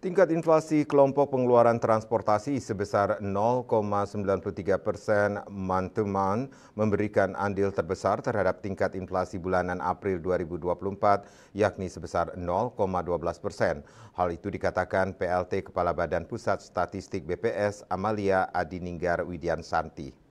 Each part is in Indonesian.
Tingkat inflasi kelompok pengeluaran transportasi sebesar 0,93 persen month-to-month memberikan andil terbesar terhadap tingkat inflasi bulanan April 2024, yakni sebesar 0,12 persen. Hal itu dikatakan PLT Kepala Badan Pusat Statistik BPS Amalia Adininggar Widiansanti.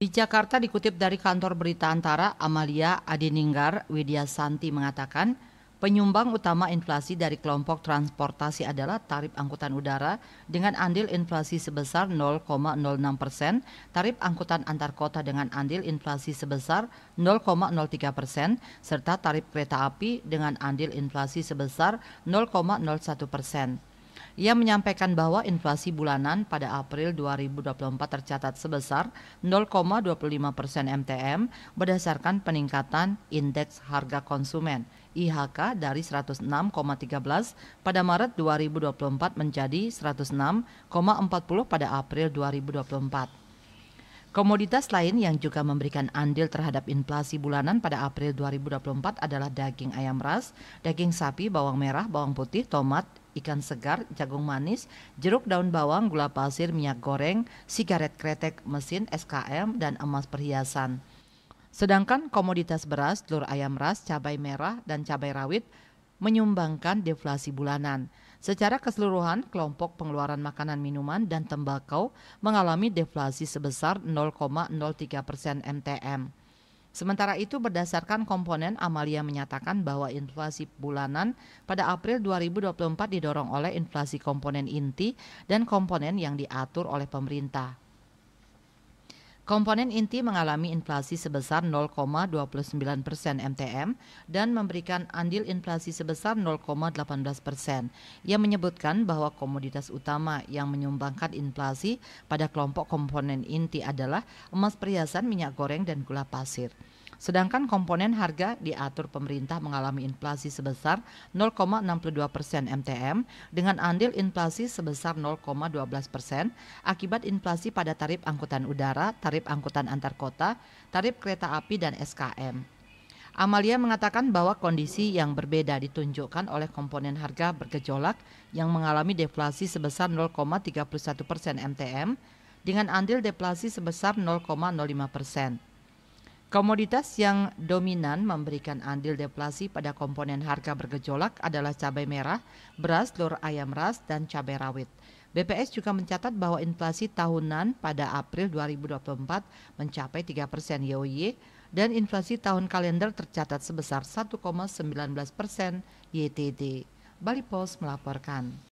Di Jakarta dikutip dari kantor berita antara Amalia Adininggar Widya Santi mengatakan penyumbang utama inflasi dari kelompok transportasi adalah tarif angkutan udara dengan andil inflasi sebesar 0,06 persen, tarif angkutan antar kota dengan andil inflasi sebesar 0,03 persen, serta tarif kereta api dengan andil inflasi sebesar 0,01 persen. Ia menyampaikan bahwa inflasi bulanan pada April 2024 tercatat sebesar 0,25 persen MTM berdasarkan peningkatan indeks harga konsumen IHK dari 106,13 pada Maret 2024 menjadi 106,40 pada April 2024. Komoditas lain yang juga memberikan andil terhadap inflasi bulanan pada April 2024 adalah daging ayam ras, daging sapi, bawang merah, bawang putih, tomat, ikan segar, jagung manis, jeruk daun bawang, gula pasir, minyak goreng, sigaret kretek mesin SKM, dan emas perhiasan. Sedangkan komoditas beras, telur ayam ras, cabai merah, dan cabai rawit menyumbangkan deflasi bulanan. Secara keseluruhan, kelompok pengeluaran makanan minuman dan tembakau mengalami deflasi sebesar 0,03 persen MTM. Sementara itu berdasarkan komponen Amalia menyatakan bahwa inflasi bulanan pada April 2024 didorong oleh inflasi komponen inti dan komponen yang diatur oleh pemerintah. Komponen inti mengalami inflasi sebesar 0,29 persen MTM dan memberikan andil inflasi sebesar 0,18 persen. Ia menyebutkan bahwa komoditas utama yang menyumbangkan inflasi pada kelompok komponen inti adalah emas perhiasan, minyak goreng, dan gula pasir. Sedangkan komponen harga diatur pemerintah mengalami inflasi sebesar 0,62 persen MTM dengan andil inflasi sebesar 0,12 persen akibat inflasi pada tarif angkutan udara, tarif angkutan antar kota, tarif kereta api, dan SKM. Amalia mengatakan bahwa kondisi yang berbeda ditunjukkan oleh komponen harga bergejolak yang mengalami deflasi sebesar 0,31 persen MTM dengan andil deflasi sebesar 0,05 persen. Komoditas yang dominan memberikan andil deflasi pada komponen harga bergejolak adalah cabai merah, beras, telur ayam ras, dan cabai rawit. BPS juga mencatat bahwa inflasi tahunan pada April 2024 mencapai 3 persen YOY dan inflasi tahun kalender tercatat sebesar 1,19 persen YTD. Bali Post melaporkan.